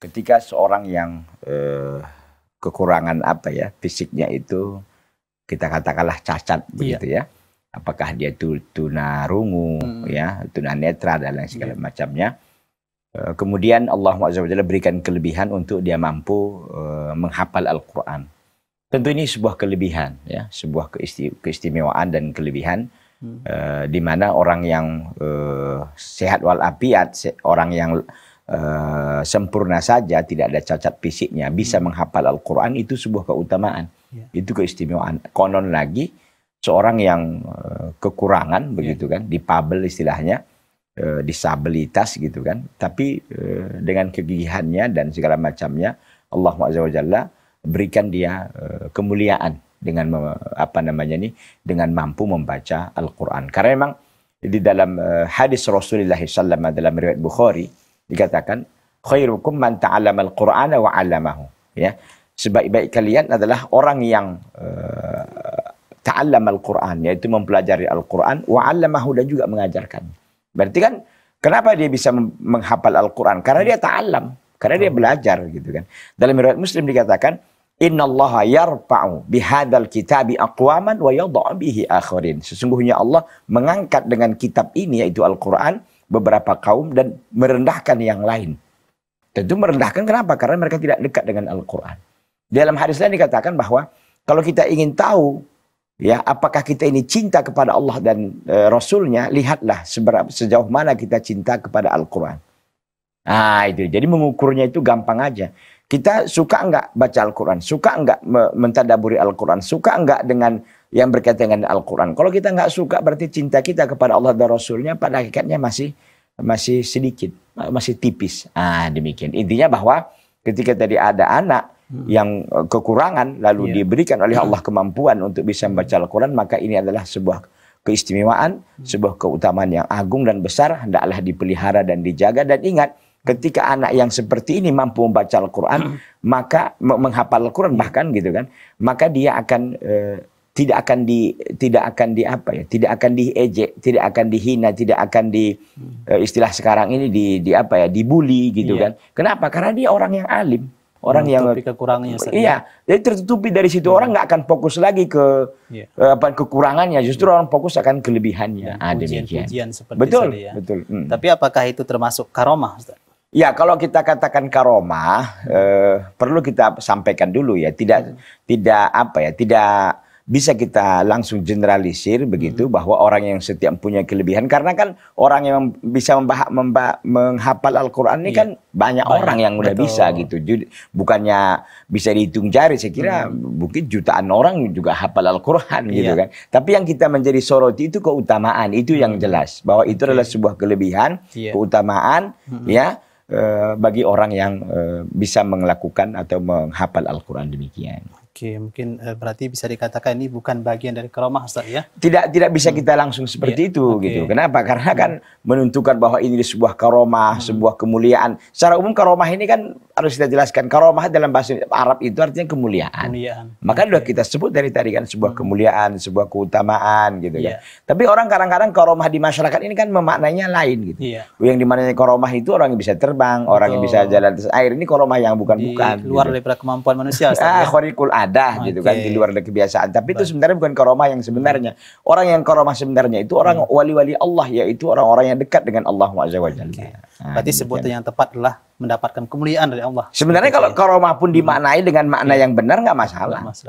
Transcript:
ketika seorang yang eh, kekurangan apa ya fisiknya itu kita katakanlah cacat iya. begitu ya apakah dia itu tuna rungu hmm. ya tuna netra dan lain segala iya. macamnya eh, kemudian Allah Subhanahu berikan kelebihan untuk dia mampu eh, menghafal Al-Qur'an tentu ini sebuah kelebihan ya sebuah keistimewaan dan kelebihan hmm. eh, di mana orang yang eh, sehat walafiat orang yang Eh, sempurna saja, tidak ada cacat fisiknya, bisa hmm. menghafal Al-Quran itu sebuah keutamaan, yeah. itu keistimewaan. Konon lagi seorang yang uh, kekurangan ya. begitu kan, dipabel istilahnya, uh, disabilitas gitu kan, tapi uh, dengan kegigihannya dan segala macamnya, Allah Azza wa Jalla berikan dia uh, kemuliaan dengan apa namanya ini dengan mampu membaca Al-Quran. Karena memang di dalam uh, hadis Rasulullah Sallallahu Alaihi Wasallam dalam riwayat Bukhari dikatakan khairukum man ta'allamal Qur'ana wa 'allamahu ya sebaik-baik kalian adalah orang yang uh, eh, ta'allamal Qur'an yaitu mempelajari Al-Qur'an wa 'allamahu dan juga mengajarkan berarti kan kenapa dia bisa menghafal Al-Qur'an karena dia ta'allam karena dia belajar gitu kan dalam riwayat Muslim dikatakan Inna Allah yarfa'u bihadal kitabi aqwaman wa yadha'u bihi akharin. Sesungguhnya Allah mengangkat dengan kitab ini yaitu Al-Quran beberapa kaum dan merendahkan yang lain. Tentu merendahkan kenapa? Karena mereka tidak dekat dengan Al-Quran. Dalam hadis lain dikatakan bahwa kalau kita ingin tahu ya apakah kita ini cinta kepada Allah dan e, Rasulnya, lihatlah seberapa, sejauh mana kita cinta kepada Al-Quran. Ah itu, jadi mengukurnya itu gampang aja. Kita suka enggak baca Al-Quran, suka enggak mentadaburi Al-Quran, suka enggak dengan yang berkaitan dengan Al-Quran. Kalau kita nggak suka berarti cinta kita kepada Allah dan Rasulnya pada hakikatnya masih masih sedikit, masih tipis. Ah demikian. Intinya bahwa ketika tadi ada anak hmm. yang eh, kekurangan lalu yeah. diberikan oleh hmm. Allah kemampuan untuk bisa membaca Al-Quran maka ini adalah sebuah keistimewaan, hmm. sebuah keutamaan yang agung dan besar hendaklah dipelihara dan dijaga dan ingat ketika anak yang seperti ini mampu membaca Al-Qur'an maka menghafal Al-Qur'an bahkan gitu kan maka dia akan eh, tidak akan di tidak akan di apa ya tidak akan diejek tidak akan dihina tidak akan di hmm. eh, istilah sekarang ini di di apa ya dibully gitu iya. kan kenapa karena dia orang yang alim orang yang kekurangannya iya jadi tertutupi dari situ hmm. orang nggak akan fokus lagi ke yeah. Iya. apa kekurangannya justru yeah. orang fokus akan kelebihannya yeah. ah, pujian, pujian seperti betul ya. betul hmm. tapi apakah itu termasuk karomah Ya, kalau kita katakan karomah, hmm. eh, perlu kita sampaikan dulu ya, tidak hmm. tidak apa ya, tidak bisa kita langsung generalisir begitu hmm. bahwa orang yang setiap punya kelebihan karena kan orang yang bisa membah, membah, menghafal Al-Qur'an ini iya. kan banyak, banyak orang yang udah bisa gitu. Jadi Bukannya bisa dihitung jari saya kira hmm. mungkin jutaan orang juga hafal Al-Qur'an iya. gitu kan. Tapi yang kita menjadi soroti itu keutamaan, itu yang hmm. jelas bahwa itu okay. adalah sebuah kelebihan, iya. keutamaan hmm. ya eh, bagi orang yang eh, bisa melakukan atau menghafal Al-Qur'an demikian. Oke, mungkin eh, berarti bisa dikatakan ini bukan bagian dari keromah Ustaz ya. Tidak tidak bisa kita langsung hmm. seperti yeah. itu okay. gitu. Kenapa? Karena kan menentukan bahwa ini sebuah keromah, hmm. sebuah kemuliaan. Secara umum keromah ini kan harus kita jelaskan. Keromah dalam bahasa Arab itu artinya kemuliaan. kemuliaan. Maka okay. sudah kita sebut dari tadi kan sebuah hmm. kemuliaan, sebuah keutamaan gitu yeah. kan. Iya. Tapi orang kadang-kadang keromah di masyarakat ini kan memaknainya lain gitu. Yeah. Yang dimaknanya keromah itu orang yang bisa terbang, Betul. orang yang bisa jalan atas air. Ini keromah yang bukan-bukan. luar gitu. daripada kemampuan manusia. Ustaz, ah, ya? ibadah okay. gitu kan di luar dari kebiasaan. Tapi Baik. itu sebenarnya bukan karomah yang sebenarnya. Orang yang karomah sebenarnya itu orang hmm. wali-wali Allah yaitu orang-orang yang dekat dengan Allah Azza wa Okay. Nah, Berarti sebutan yang tepat adalah mendapatkan kemuliaan dari Allah. Sebenarnya kalau karomah pun hmm. dimaknai dengan makna iya. yang benar nggak masalah. masalah.